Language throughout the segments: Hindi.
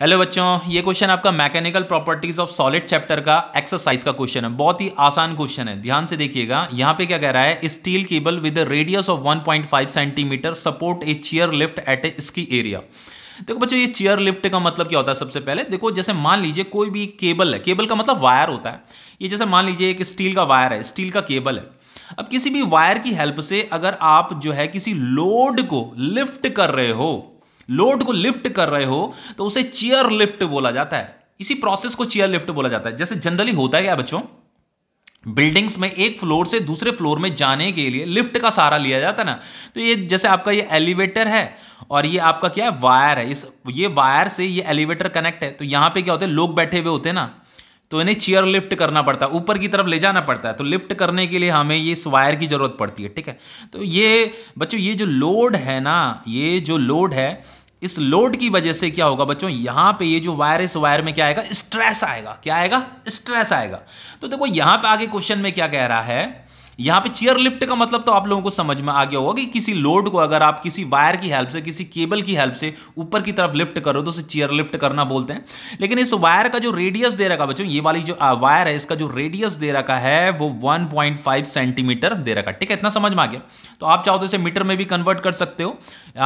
हेलो बच्चों ये क्वेश्चन आपका mechanical properties of solid chapter का एक्सरसाइज का क्वेश्चन है बहुत ही आसान क्वेश्चन है ध्यान से देखिएगा यहाँ पे क्या कह रहा है steel cable with radius of 1.5 centimetre support a chair lift at a इसकी एरिया देखो बच्चों ये चेयर लिफ्ट का मतलब क्या होता है सबसे पहले देखो जैसे मान लीजिए कोई भी केबल है केबल का मतलब वायर होता है ये जैसे मान लीजिए एक स्टील का वायर है स्टील का केबल है अब किसी भी वायर की हेल्प से अगर आप जो है किसी लोड को लिफ्ट कर रहे हो लोड को लिफ्ट कर रहे हो तो उसे चेयर लिफ्ट बोला जाता है इसी प्रोसेस को चेयर लिफ्ट बोला जाता है जैसे जनरली होता है क्या बच्चों बिल्डिंग्स में एक फ्लोर से दूसरे फ्लोर में जाने के लिए लिफ्ट का सहारा लिया जाता है ना तो ये जैसे आपका ये एलिवेटर है और ये आपका क्या है वायर है इस ये वायर से ये एलिवेटर कनेक्ट है तो यहाँ पे क्या होता है लोग बैठे हुए होते हैं ना तो इन्हें चेयर लिफ्ट करना पड़ता है ऊपर की तरफ ले जाना पड़ता है तो लिफ्ट करने के लिए हमें ये इस वायर की ज़रूरत पड़ती है ठीक है तो ये बच्चों ये जो लोड है ना ये जो लोड है इस लोड की वजह से क्या होगा बच्चों यहां पे ये जो वायर इस वायर में क्या आएगा स्ट्रेस आएगा क्या आएगा स्ट्रेस आएगा तो देखो यहां पे आगे क्वेश्चन में क्या कह रहा है यहाँ पे चेयर लिफ्ट का मतलब तो आप लोगों को समझ में आ गया होगा कि किसी लोड को अगर आप किसी वायर की हेल्प से किसी केबल की हेल्प से ऊपर की तरफ लिफ्ट करो तो उसे चेयर लिफ्ट करना बोलते हैं लेकिन इस वायर का जो रेडियस दे रखा बच्चों ये वाली जो वायर है इसका जो रेडियस दे रखा है वो 1.5 सेंटीमीटर दे रखा ठीक है इतना समझ में आ गया तो आप चाहो तो इसे मीटर में भी कन्वर्ट कर सकते हो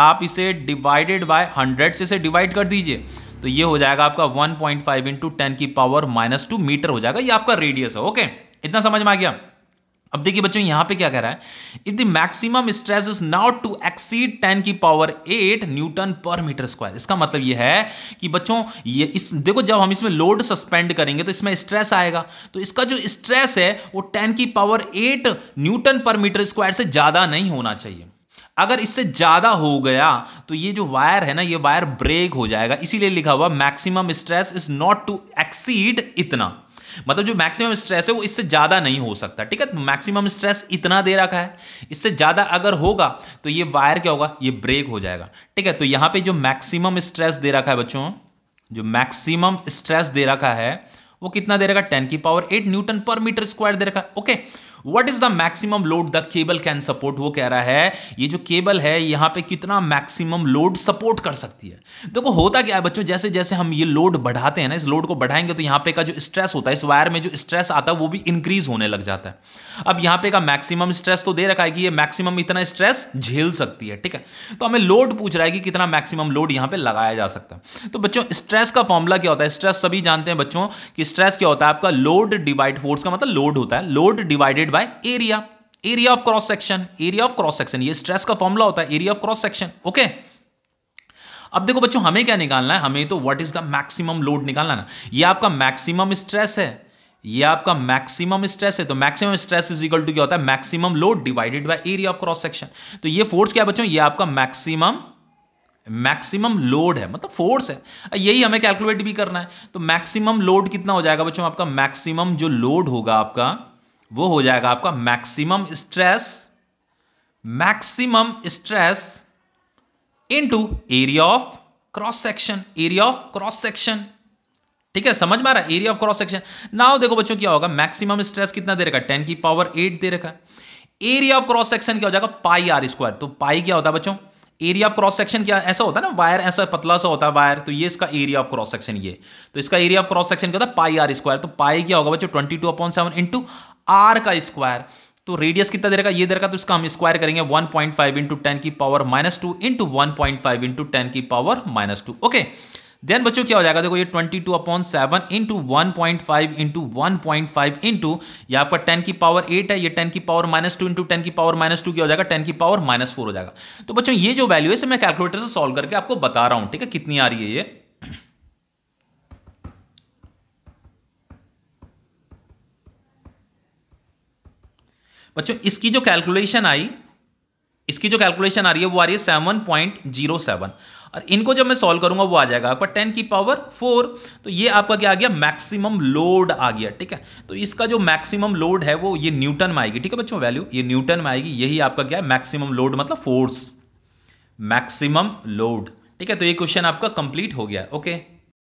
आप इसे डिवाइडेड बाय हंड्रेड से इसे डिवाइड कर दीजिए तो ये हो जाएगा आपका 1.5 पॉइंट इंटू टेन की पावर माइनस टू मीटर हो जाएगा ये आपका रेडियस है ओके इतना समझ में आ गया अब देखिए बच्चों यहां पे क्या कह रहा है if the maximum stress is not to exceed 10 की power 8 newton per metre square इसका मतलब यह है कि बच्चों ये इस देखो जब हम इसमें लोड सस्पेंड करेंगे तो इसमें स्ट्रेस आएगा तो इसका जो स्ट्रेस है वो 10 की power 8 newton per metre square से ज़्यादा नहीं होना चाहिए अगर इससे ज़्यादा हो गया तो ये जो वायर है ना ये वायर ब्रेक हो जाएगा इसीलिए लिखा हुआ maximum stress is not to exceed इतना मतलब जो मैक्सिमम स्ट्रेस है वो इससे ज़्यादा नहीं हो सकता ठीक है मैक्सिमम तो स्ट्रेस इतना दे रखा है इससे ज़्यादा अगर होगा तो ये वायर क्या होगा ये ब्रेक हो जाएगा ठीक है तो यहां पे जो मैक्सिमम स्ट्रेस दे रखा है बच्चों जो मैक्सिमम स्ट्रेस दे रखा है वो कितना दे रखा है टेन की power eight newton per metre square दे रखा है okay what is the maximum load the cable can support वो कह रहा है ये जो केबल है यहाँ पे कितना मैक्सिमम लोड सपोर्ट कर सकती है देखो होता क्या है बच्चों जैसे जैसे हम ये लोड बढ़ाते हैं ना इस लोड को बढ़ाएंगे तो यहां पे का जो स्ट्रेस होता है इस वायर में जो स्ट्रेस आता है वो भी इंक्रीज होने लग जाता है अब यहां पे का मैक्सिमम स्ट्रेस तो दे रखा है कि ये मैक्सिमम इतना स्ट्रेस झेल सकती है ठीक है तो हमें लोड पूछ रहा है कि कितना मैक्सिमम लोड यहां पर लगाया जा सकता है तो बच्चों स्ट्रेस का फॉर्मूला क्या होता है स्ट्रेस सभी जानते हैं बच्चों कि स्ट्रेस क्या होता है आपका लोड डिवाइड फोर्स का मतलब लोड होता है load divided divided by area area of cross section area of cross section ये स्ट्रेस का फॉर्मुला होता है area of cross section okay अब देखो बच्चों हमें क्या निकालना है हमें तो what is the maximum load निकालना ना ये आपका मैक्सिमम स्ट्रेस है ये आपका मैक्सिमम स्ट्रेस है तो maximum stress is equal to क्या होता है maximum load divided by area of cross section तो ये फोर्स क्या है बच्चों ये आपका मैक्सिमम मैक्सिमम लोड है मतलब फोर्स है यही हमें कैलकुलेट भी करना है तो मैक्सिमम लोड कितना हो जाएगा बच्चों आपका मैक्सिमम जो लोड होगा आपका वो हो जाएगा आपका maximum stress maximum stress into area of cross section area of cross section ठीक है समझ में आ रहा है area of cross section now देखो बच्चों क्या होगा मैक्सिमम स्ट्रेस कितना दे रखा है टेन की पावर एट दे रखा है एरिया ऑफ क्रॉस सेक्शन क्या हो जाएगा पाई आर स्क्वायर तो पाई क्या होता है बच्चों एरिया ऑफ क्रॉस सेक्शन क्या ऐसा होता है ना वायर ऐसा पतला सा होता है वायर तो ये इसका एरिया ऑफ क्रॉस सेक्शन ये तो इसका एरिया ऑफ क्रॉस सेक्शन क्या होता है पाई आर स्क्वायर तो पाई क्या होगा बच्चों twenty two upon seven into R का स्क्वायर तो रेडियस कितना देगा ये देगा तो इसका हम स्क्वायर करेंगे 1.5 पॉइंट फाइव इंटू टेन की power minus two into one point five into ten की power minus two okay then बच्चों क्या हो जाएगा देखो ये 22 two upon seven into one point five into one point five into यहाँ पर टेन की पावर 8 है ये 10 की power minus two into ten की पावर माइनस टू क्या हो जाएगा 10 की पावर माइनस फोर हो जाएगा तो बच्चों ये जो वैल्यू है इसे मैं कैलकुलेटर से सॉल्व करके आपको बता रहा हूँ ठीक है कितनी आ रही है ये बच्चों इसकी जो कैलकुलेशन आई इसकी जो कैलकुलेशन आ रही है वो आ रही है सेवन पॉइंट जीरो सेवन और इनको जब मैं सॉल्व करूंगा वो आ जाएगा आपका टेन की पावर फोर तो ये आपका क्या आ गया मैक्सिमम लोड आ गया ठीक है तो इसका जो मैक्सिमम लोड है वो ये न्यूटन में आएगी ठीक है बच्चों वैल्यू ये न्यूटन में आएगी यही आपका क्या है मैक्सिमम लोड मतलब फोर्स मैक्सिमम लोड ठीक है तो ये क्वेश्चन आपका कंप्लीट हो गया ओके okay?